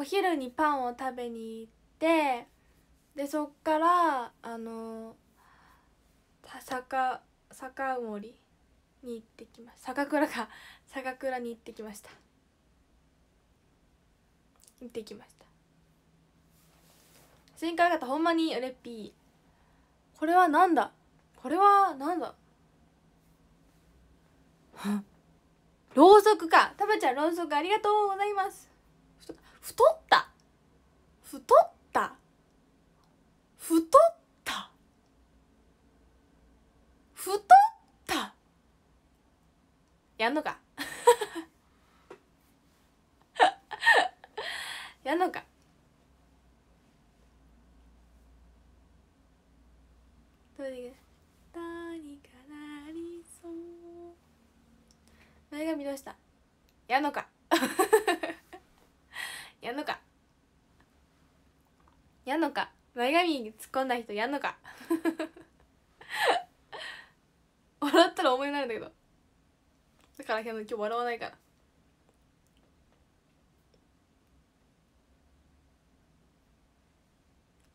お昼にパンを食べに行ってでそっからあの坂坂森に行ってきました酒蔵か酒蔵に行ってきました行ってきました前回方ほんまにうれっぴーこれはなんだこれはなんだ ろうそくかたべちゃんろうそくありがとうございます太った太った太った太ったやんのか やんのかどれが何かなりそう前髪どうしたやんのか前髪突っ込んだ人やんのか 笑ったら思いになるんだけどだから今日笑わないから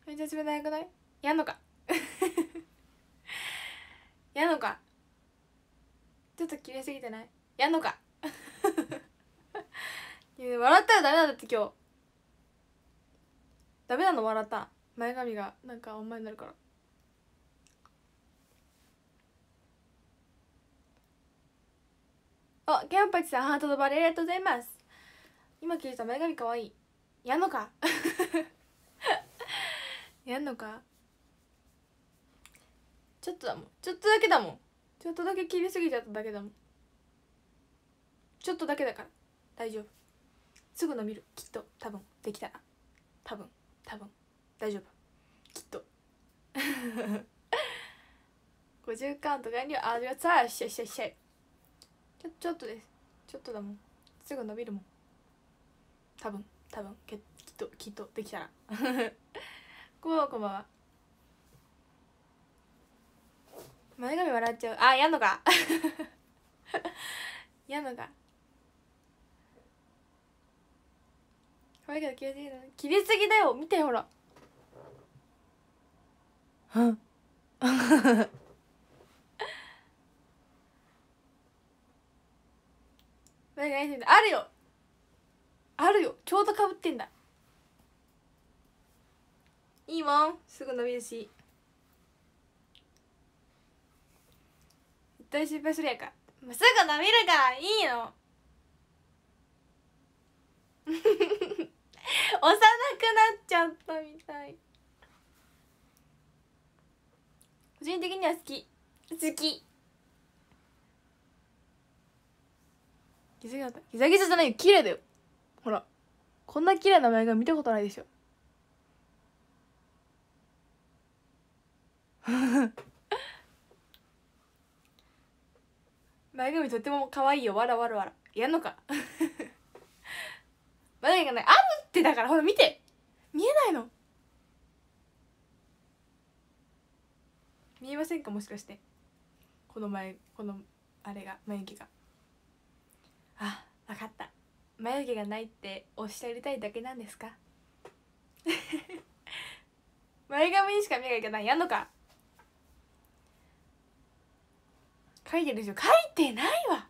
めっちゃ冷くないやんのか やんのかちょっと綺麗すぎてないやんのか 笑ったらダメなんだって今日ダメなの笑った前髪がなんかお前になるからあ、ケンパチさん、ハートのバレありがとうございます。今切れた前髪かわいい。やんのか やんのかちょっとだもん。ちょっとだけだもん。ちょっとだけ切りすぎちゃっただけだもん。ちょっとだけだから。大丈夫。すぐ伸びる。きっと。多分。できたら。多分。多分。大丈夫きっと50カウント完了あじゃあさあシしゃェシェちょちょっとですちょっとだもんすぐ伸びるもん多分多分きっときっとできたら こんばんはこんばんは前髪笑っちゃうあやんのか やんのか怖いけど切りすぎだよ見てほらうんあるよあるよちょうどかぶってんだいいもんすぐ伸びるし絶対失敗するやかもうすぐ伸びるからいいの 幼くなっちゃったみたい人的には好き好きギザギザギザギザじゃないよ綺麗だよほらこんな綺麗な前髪見たことないでしょ前髪とても可愛いよわらわらわらやんのか眉毛がないあるってだからほら見て見えないの見えませんかもしかしてこの前このあれが眉毛があ分かった眉毛がないっておっしゃりたいだけなんですか 前髪にしか目がいかないやんのか書いてるでしょ書いてないわ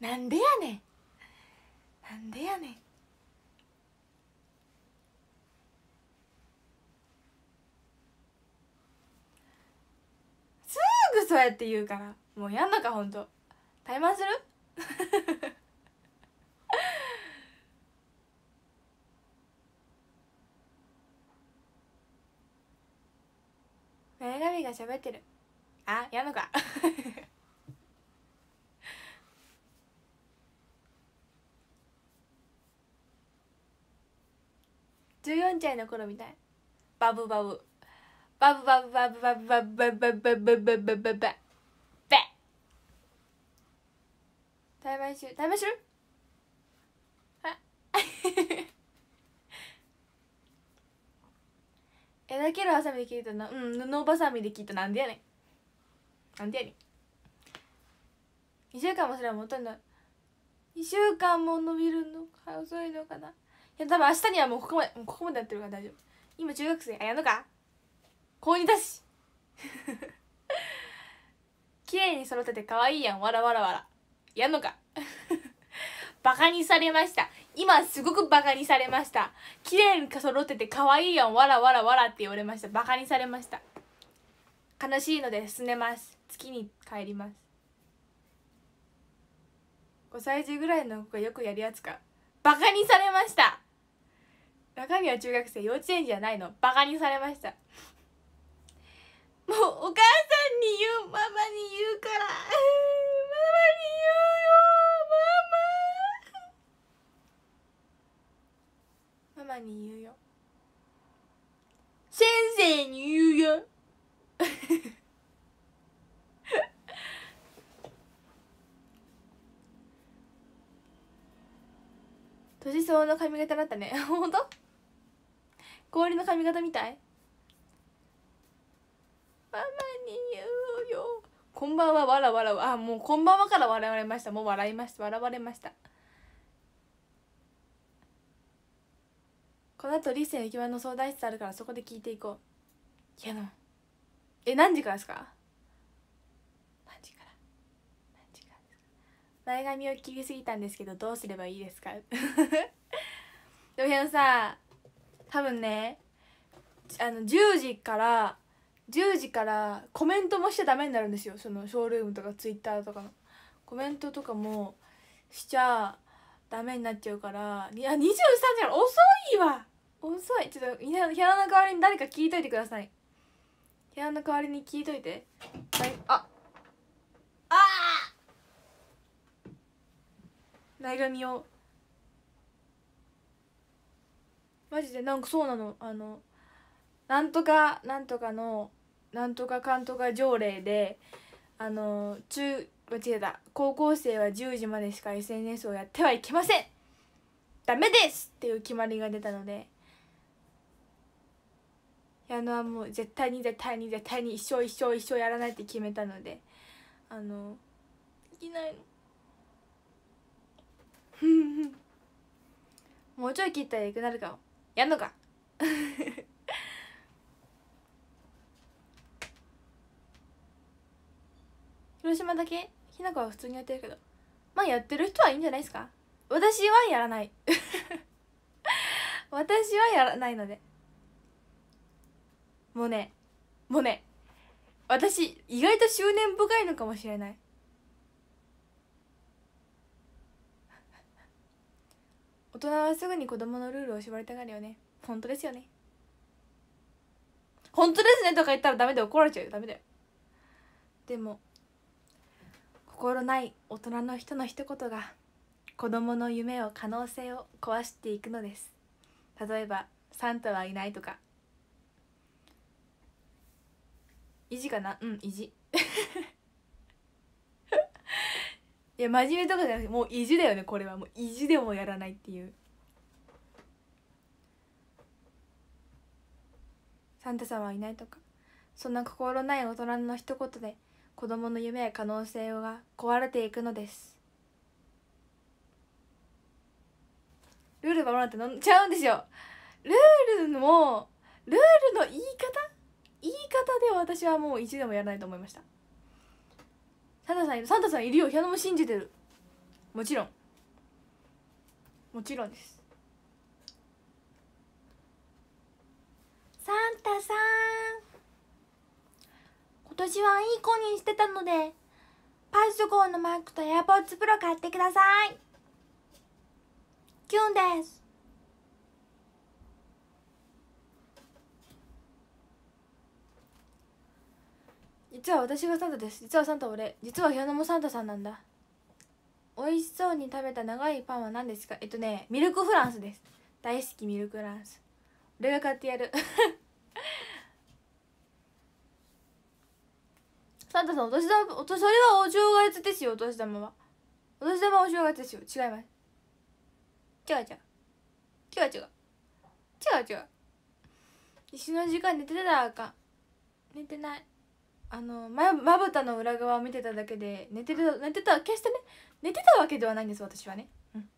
なんでやねんなんでやねんそうやって言うからもうやんのかほんと怠慢する 前髪が喋ってるあやんのか14 歳の頃みたいバブバブバブバブバブバブバブバブバブバブバブバブバブし対えだけるハサミで切れたなうん布ばさみで切ったなんでやねんなんでやねん2週間もすれば元になる2週間も伸びるのか遅いのかないや多分明日にはもうここまでここまでやってるから大丈夫今中学生あやんのか高2だし綺麗に揃ってて可愛いやんわらわらわらやんのかバカにされました今すごくバカにされました綺麗に揃ってて可愛いやんわらわらわらって言われましたバカにされました悲しいので進めます月に帰ります5歳児ぐらいの子がよくやるやつかバカにされました中身は中学生幼稚園児じゃないのバカにされましたもうお母さんに言うママに言うからママに言うよママママに言うよ先生に言うよ 年相応の髪型だったね 本当 氷の髪型みたいこんばんはわらわらあもうこんばんはから笑われましたもう笑いました笑われましたこの後リッセの行き場の相談室あるからそこで聞いていこういやのえ何時からですか何時から何時からですか前髪を切りすぎたんですけどどうすればいいですか でもへのさ多分ねあの10時から10時からコメントもしちゃダメになるんですよそのショールームとかツイッターとかのコメントとかもしちゃダメになっちゃうからいや23時遅いわ遅いちょっと部屋の代わりに誰か聞いといてください部屋の代わりに聞いといてあああ悩みをマジでなんかそうなのあのなんとかなんとかのなんとかかんとか条例であの中間違えた高校生は10時までしか SNS をやってはいけませんダメですっていう決まりが出たので矢野はもう絶対に絶対に絶対に一生一生一生やらないって決めたのであのできないのもうちょい切ったらいくなるかもやんのか広島だけひな子は普通にやってるけどまあやってる人はいいんじゃないですか私はやらない 私はやらないのでもうねもうね私意外と執念深いのかもしれない 大人はすぐに子供のルールを縛りたがるよね本当ですよね本当ですねとか言ったらダメで怒られちゃうよダメだよでも心ない大人の人の一言が子供の夢を可能性を壊していくのです例えばサンタはいないとか意地かなうん意地 いや真面目とかじゃなくてもう意地だよねこれはもう意地でもやらないっていうサンタさんはいないとかそんな心ない大人の一言で子どもの夢や可能性が壊れていくのですルール守らなって飲んちゃうんですよルールのルールの言い方言い方で私はもう一度もやらないと思いましたサンタさんいるサンタさんいるよヒャノも信じてるもちろんもちろんですサンタさん年はいい子にしてたのでパソコンのマークと AirPods 買ってくださいキュンです実は私がサンタです実はサンタ俺実はひよノもサンタさんなんだ美味しそうに食べた長いパンは何ですかえっとねミルクフランスです大好きミルクフランス俺が買ってやるサンタさんお年玉おそれはお正月ですよお年玉はお年玉はお正月ですよ違います違う違う違う違う違う違う一緒の時間寝てたらあかん寝てないあのままぶたの裏側を見てただけで寝てる寝てた決してね寝てたわけではないんです私はね、うん、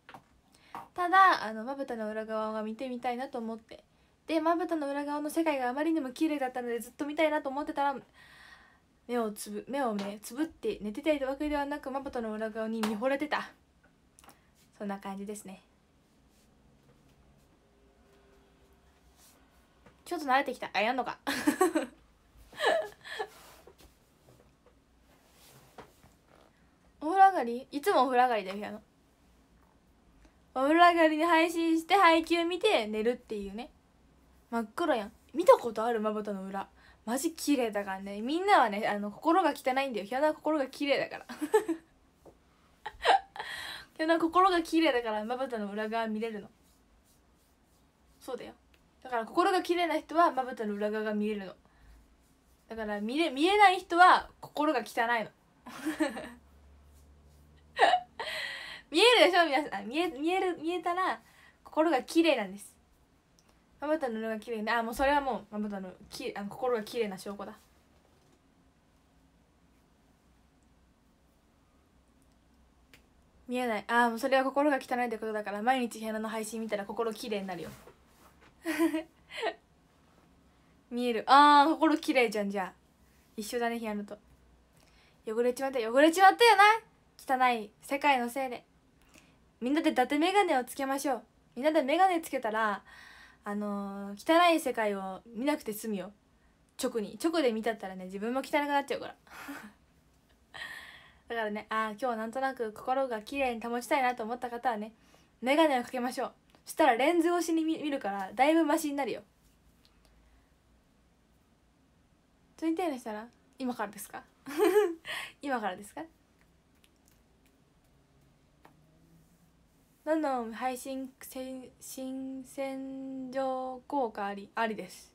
ただあのまぶたの裏側を見てみたいなと思ってでまぶたの裏側の世界があまりにも綺麗だったのでずっと見たいなと思ってたら目をつぶ目をねつぶって寝てたいわけではなくまぶたの裏側に見惚れてたそんな感じですねちょっと慣れてきたあやんのか お風呂上がりいつもお風呂上がりだよやのお風呂上がりに配信して配給見て寝るっていうね真っ黒やん見たことあるまぶたの裏マジ綺麗だからねみんなはねあの心が汚いんだよヒャナは心が綺麗だからヒャナは心が綺麗だからまぶたの裏側見れるのそうだよだから心が綺麗な人はまぶたの裏側が見れるのだから見れ見えない人は心が汚いの 見えるでしょ皆さん見え見える見えたら心が綺麗なんですまぶたの色が綺麗ねあもうそれはもうまぶたのきあの心が綺麗な証拠だ見えないああもうそれは心が汚いってことだから毎日部屋の配信見たら心綺麗になるよ 見えるああ心綺麗じゃんじゃあ一緒だね部屋のと汚れちまった汚れちまったよな汚い世界のせいでみんなで伊達眼鏡をつけましょうみんなで眼鏡つけたらあのー、汚い世界を見なくて済むよ直に直で見たったらね自分も汚くなっちゃうから だからねああ今日なんとなく心が綺麗に保ちたいなと思った方はね眼鏡をかけましょうそしたらレンズ越しに見るからだいぶマシになるよと言いたいのしたら今からですか 今からですかなの配信新洗浄効果ありありです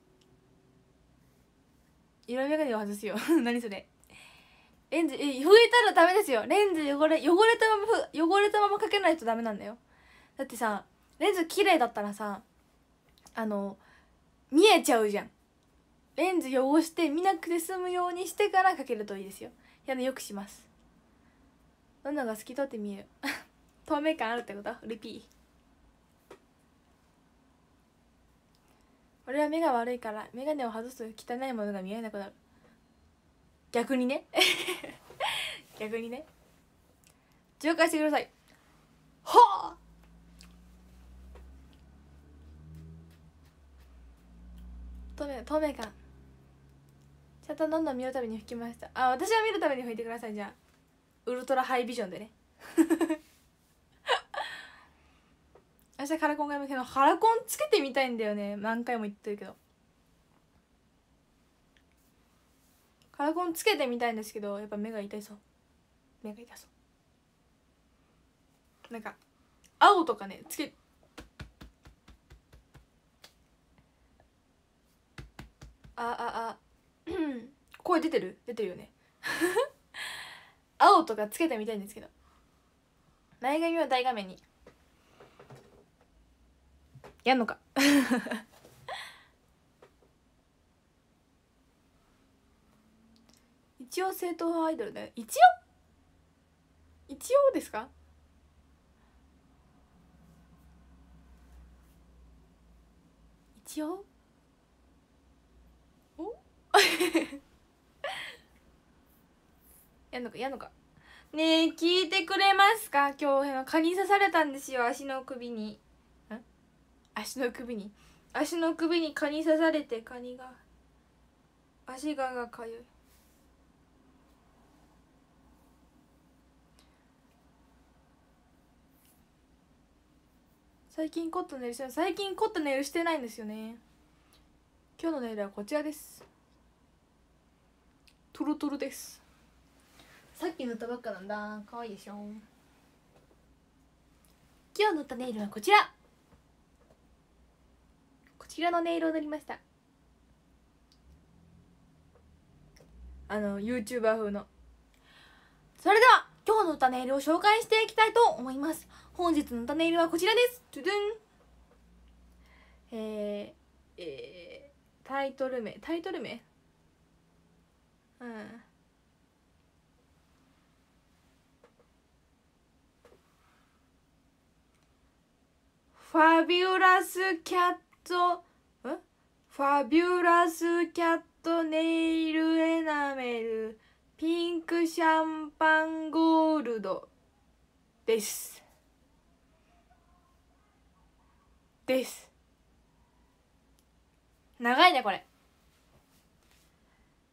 色眼鏡を外すよ 何それレンズえ拭いたらダメですよレンズ汚れ汚れたまま汚れたままかけないとダメなんだよだってさレンズ綺麗だったらさあの見えちゃうじゃんレンズ汚して見なくて済むようにしてからかけるといいですよいやよくしますどんなが透き通って見える 透明感あるってことリピー俺は目が悪いから眼鏡を外すと汚いものが見えなくなる逆にね 逆にね浄化してくださいはあ透明透明感ちゃんとどんどん見るために拭きましたあ私は見るために拭いてくださいじゃあウルトラハイビジョンでね明日カラコンがやめけどカラコンつけてみたいんだよね何回も言ってるけどカラコンつけてみたいんですけどやっぱ目が痛いそう目が痛そうなんか青とかねつけあああ声出てる出てるよね 青とかつけてみたいんですけど前髪は大画面にやんのか 一応正統派アイドルだよ一応一応ですか一応お やんのかやんのかねえ聞いてくれますか今日カニ刺されたんですよ足の首に。足の首に足の首に蚊に刺されて蚊にが足ががかゆい最近コットネイルして最近コットネイルしてないんですよね今日のネイルはこちらですトゥルトゥですさっき塗ったばっかなんだ可愛いでしょ今日塗ったネイルはこちらちらの音色を塗りましたあの YouTuber 風のそれでは今日の歌ネイルを紹介していきたいと思います本日の歌ネイルはこちらですトゥドゥンえー、えー、タイトル名タイトル名うんファビュラスキャットトファビュラスキャットネイルエナメルピンクシャンパンゴールドですです長いねこれ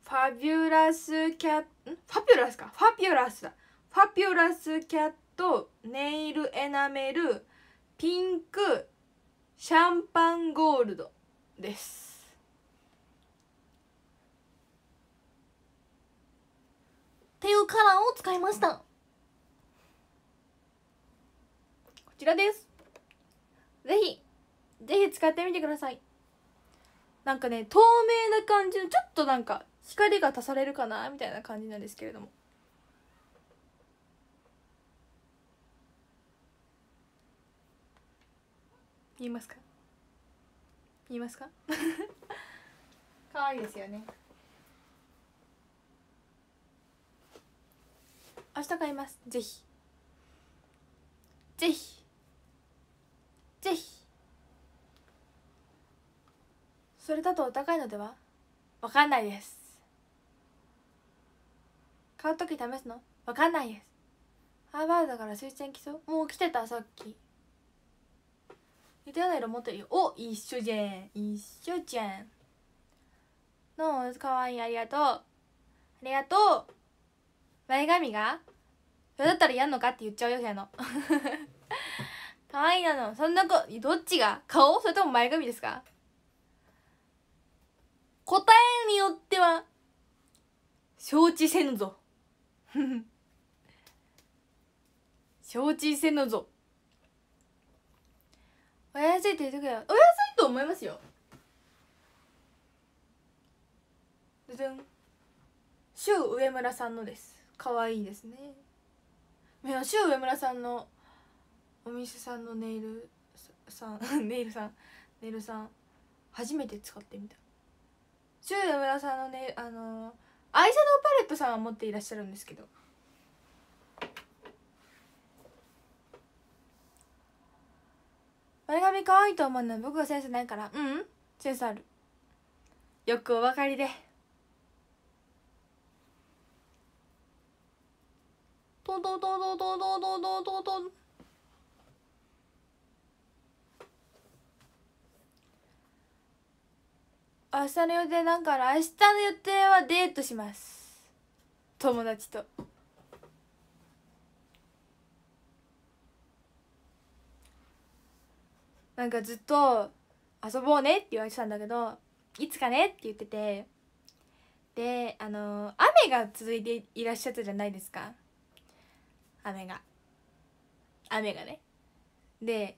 ファビュラスキャットファビュラスかファビュラスだファビュラスキャットネイルエナメルピンクシャンパンゴールドですっていうカラーを使いましたこちらですぜひぜひ使ってみてくださいなんかね透明な感じのちょっとなんか光が足されるかなみたいな感じなんですけれども言いますか言いますか 可愛いですよね明日買いますぜひぜひぜひそれだとお高いのではわかんないです買う時試すのわかんないですハーバードから推薦来そうもう来てたさっき似たような色持ってるよお一緒じゃん一緒じゃんのかわいいありがとうありがとう前髪がだったらやんのかって言っちゃうよやのかわいいなのそんな子どっちが顔それとも前髪ですか答えによっては承知せぬぞ 承知せぬぞお安いって言うとくれお安いと思いますよずずんシ上村さんのです可愛いですねいやシ上村さんのお店さんのネイルさん ネイルさんネイルさん初めて使ってみた周上村さんのねあのアイシャドウパレットさんは持っていらっしゃるんですけど前髪可愛いと思うのは僕がセンスないからううんセンスあるよくお分かりでトントントントントントントントントントン明日の予定なんか明日の予定はデートします友達と。なんかずっと遊ぼうねって言われてたんだけどいつかねって言っててであの雨が続いていらっしゃったじゃないですか雨が雨がねで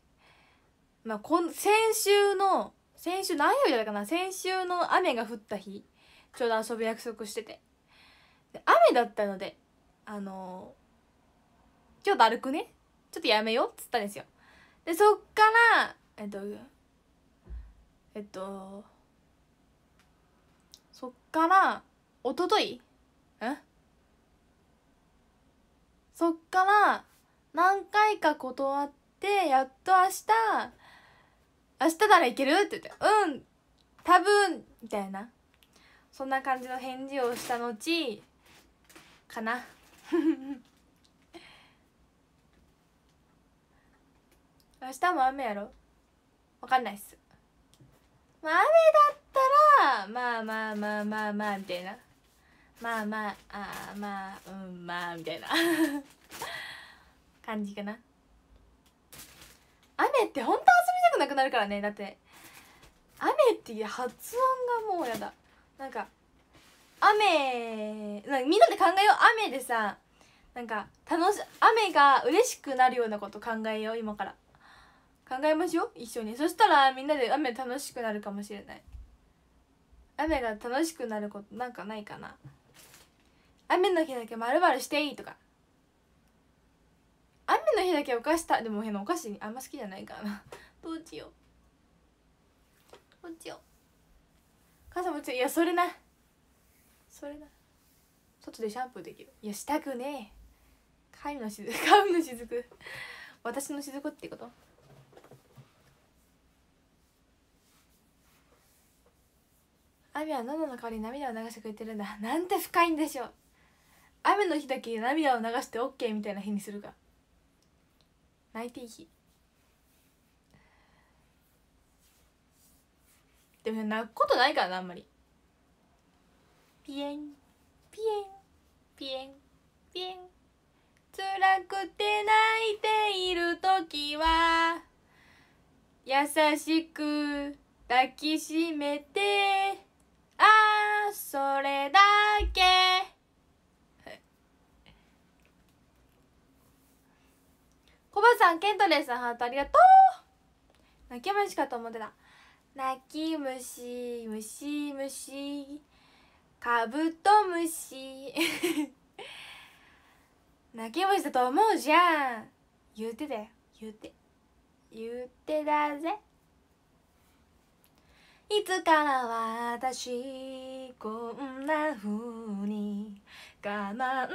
まあこん先週の先週何曜日だったかな先週の雨が降った日ちょうど遊ぶ約束してて雨だったのであのー、ちょっと歩くねちょっとやめようっつったんですよでそっからえっとえっとそっからおとといえそっから何回か断ってやっと明日明日ならいけるって言って「うん多分」みたいなそんな感じの返事をした後かな 明日も雨やろわかんないっすまあ雨だったらまあまあまあまあまあみたいなまあまああまあうんまあみたいな感じかな雨って本当遊びたくなくなるからねだって雨っていう発音がもうやだなんか雨なんかみんなで考えよう雨でさなんか楽し雨が嬉しくなるようなこと考えよう今から。考えましょう一緒にそしたらみんなで雨楽しくなるかもしれない雨が楽しくなることなんかないかな雨の日だけまるまるしていいとか雨の日だけお菓子たでも変なお菓子あんま好きじゃないからなどうしようどうしよう母さんもちいやそれなそれな外でシャンプーできるいやしたくねえ神のしず神のしずく私のしずくってことアミは喉の代わりに涙を流してくれてるんだ なんて深いんでしょう雨の日だけ涙を流して OK みたいな日にするか泣いていい日でも泣くことないからなあんまりピエンピエンピエンピエン辛くて泣いている時は優しく抱きしめてあーそれだけコバさんケントレーさんハートありがとう泣き虫かと思ってた泣き虫虫虫カブトムシ 泣き虫だと思うじゃん言うてだよ言うて言うてだぜいつから私こんな風に我慢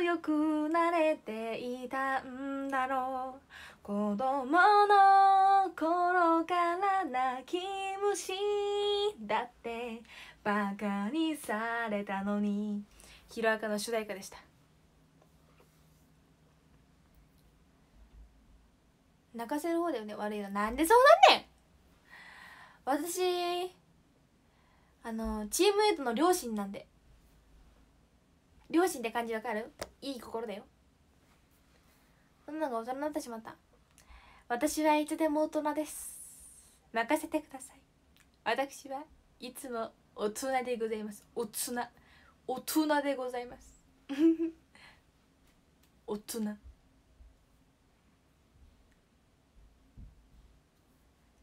強くなれていたんだろう子供の頃から泣き虫だってバカにされたのにヒロアカの主題歌でした泣かせる方だよね悪いのなんでそうなんねん私あのチームエイトの両親なんで両親って感じわかるいい心だよそんなのが大人になってしまった私はいつでも大人です任せてください私はいつも大人でございます大人大人でございます 大人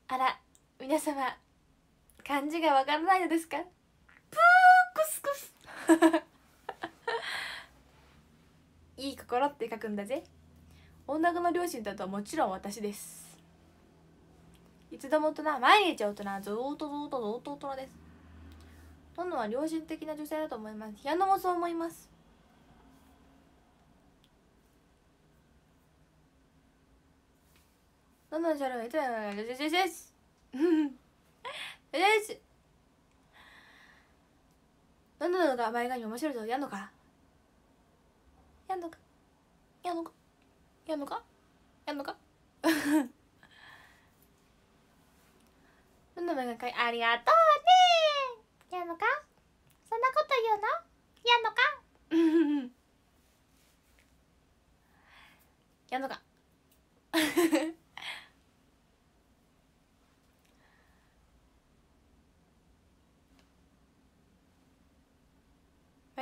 あら皆様漢字がわからないのですかプークスクス いい心って書くんだぜ女の両親だとはもちろん私ですいつでも大人毎日大人ずっとずっとずっと大人ですののは良心的な女性だと思いますアノもそう思いますどんどんしゃいつものです。よしいどんなのが前髪面白いとやんのかやんのかやんのかやんのかやんのか どんな前髪かありがとうねやんのか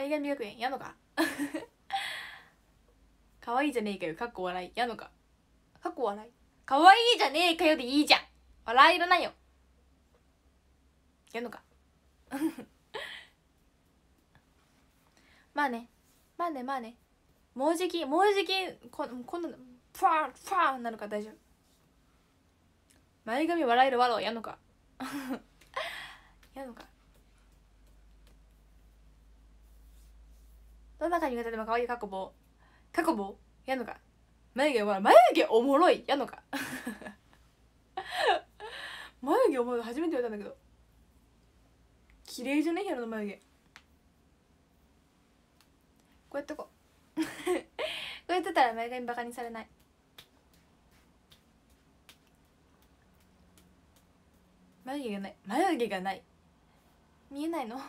前髪学園やのか 可愛いじゃねえかよかっこ笑いやのかかっこ笑い可愛いじゃねえかよでいいじゃん笑いらないよやのか まあねまあねまあねもうじきもうじきここんなのファーファーなのか大丈夫前髪笑える笑うやんのか やんのかどんな髪でも可愛い過去棒過去棒やのか眉毛おもろい 眉毛おもろいやのか眉毛おもろい初めて言われたんだけど綺麗じゃねヒロの眉毛こうやってこう こうやってたら眉毛にバカにされない眉毛がない眉毛がない見えないの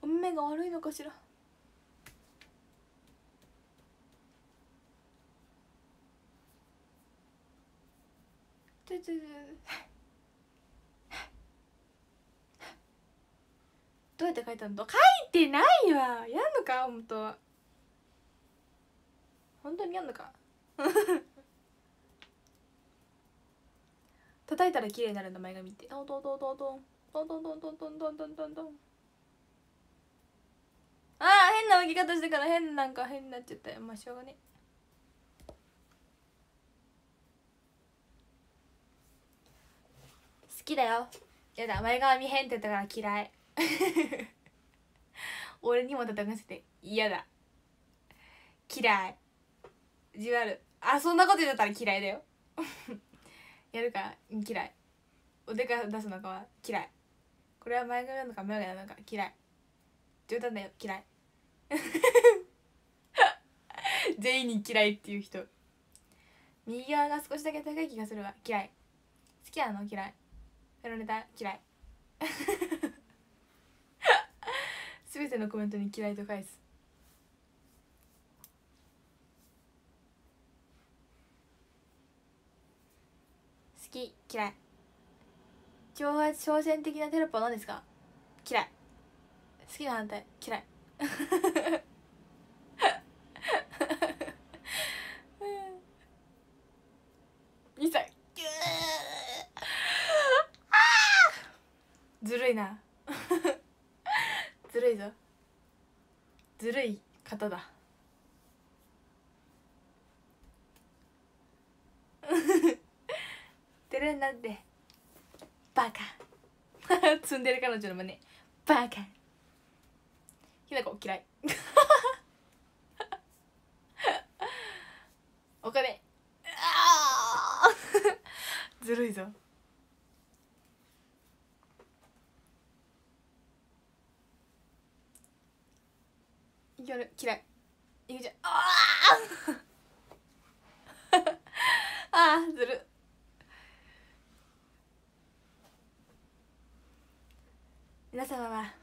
お目が悪いのかしらつつどうやって書いたの書いてないわやんのか本当本当にやんのか 叩いたら綺麗になるの前髪ってあどんどんどんどんどんどんどんどんどんどんどんどんどんあー変な巻き方してから変なんか変になっちゃったまあしょうがねきだよやだ前髪変って言ったから嫌い 俺にも叩かせて嫌だ嫌いじわるあそんなこと言ったら嫌いだよ やるから嫌いおでか出すのかは嫌いこれは前髪なのか眉毛なのか嫌い冗談だよ嫌い 全員に嫌いっていう人右側が少しだけ高い気がするわ嫌い好きなの嫌いエロネタ嫌いすべ てのコメントに嫌いと返す好き嫌い挑戦的なテロップは何ですか嫌い好きな反対嫌いな ずるいぞずるい方だ てるんだってバカ積んでる彼女の真似バカひなこ嫌い お金ずるいぞ嫌いゆうちゃん ああああずる皆様は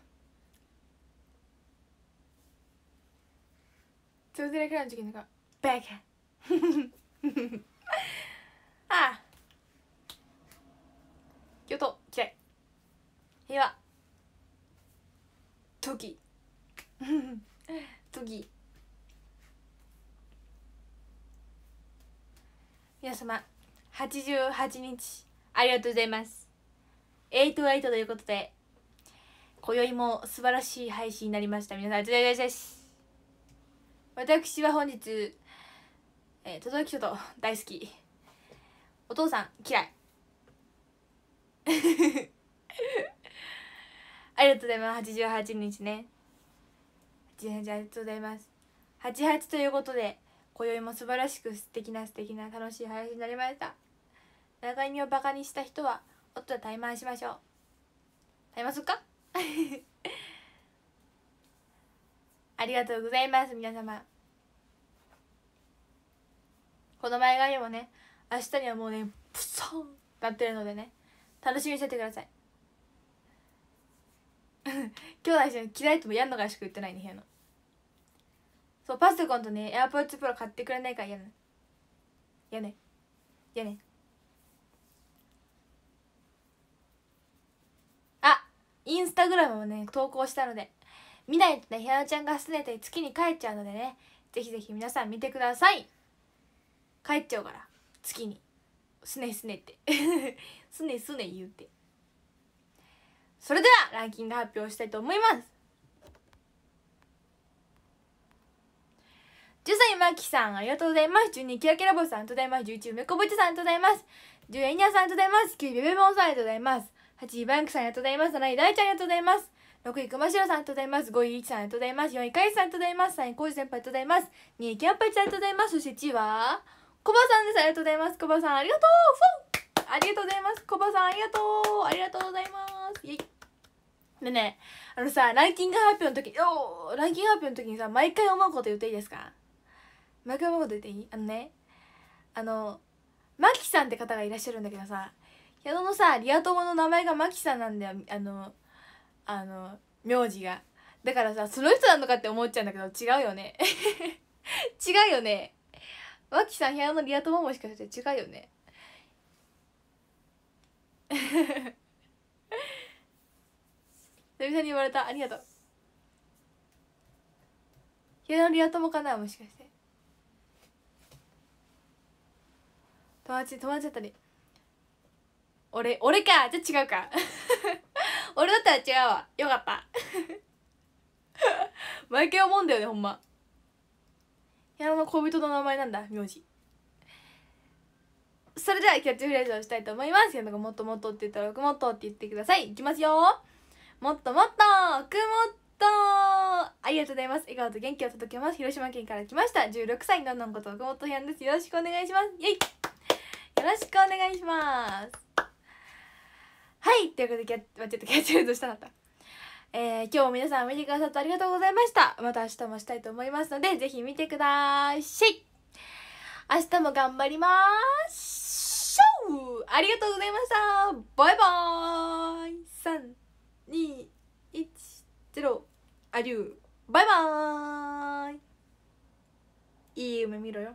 それぞれくらいの時にかバカ ああ京都嫌い平和時 m m h 次皆様88日ありがとうございます8-8ということで今宵も素晴らしい配信になりました皆さんありがとうございます私は本日えー、届き書と大好きお父さん嫌い ありがとうございます88日ね88ありがとうございます八八ということで今宵も素晴らしく素敵な素敵な楽しい話になりました長い身をバカにした人は夫は怠慢しましょう怠慢すっか ありがとうございます皆様この前髪もね明日にはもうねプソンなってるのでね楽しみにしててください 兄弟一緒に着替えてもやんのかしく言ってないね部屋のそうパソコンとね AirPods Pro 買ってくれないから嫌ね嫌ね嫌ねあインスタグラムもね投稿したので見ないとねひなちゃんがすねて月に帰っちゃうのでねぜひぜひ皆さん見てください帰っちゃうから月にすねすねってす ねすね言うてそれではランキング発表したいと思います10歳マキさんありがとうございます12キラキラボさんとざいます11メこぼちさんとざいます10エニャさんとざいます9ベベモンさんありがとうございます8位バンクさんありがとうございます7位イちゃんありがとうございます6位熊代さんありがとうございます5位いチさんありがとうございます4位イスさんありがとうございます3位こウジ先輩ありがとうございます2位キャンパチさんありがとうございますそして1位はコバさんですありがとうございますコバさんありがとうありがとうございますコバさんありがとうありがとうございますイェイでね、あのさ、ランキング発表の時、おランキング発表の時にさ、毎回思うこと言っていいですかマグモードていいあのねあのマキさんって方がいらっしゃるんだけどさ矢野のさリア友の名前がマキさんなんだよあのあの名字がだからさその人なのかって思っちゃうんだけど違うよね 違うよねマキさん部屋のリア友もしかして違うよね 久々に言われたありがとう部屋のリア友かなもしかして友達止まっちゃったり俺俺かじゃ違うか 俺だったら違うわよかった 毎回思うんだよねほんま矢野の恋人の名前なんだ名字それではキャッチフレーズをしたいと思います矢野がもっともっとって言ったら奥もっとって言ってくださいいきますよもっともっとくもっとありがとうございます笑顔と元気を届けます広島県から来ました16歳の女の子と奥もっとひゃですよろしくお願いしますイェイよろしくお願いしますはいということでキャッちょっとキャッチフレーズしたかったえー、今日も皆さん見てくださってありがとうございましたまた明日もしたいと思いますのでぜひ見てください明日も頑張りましょうありがとうございましたバイバーイ3210アデューバイバーイいい夢見ろよ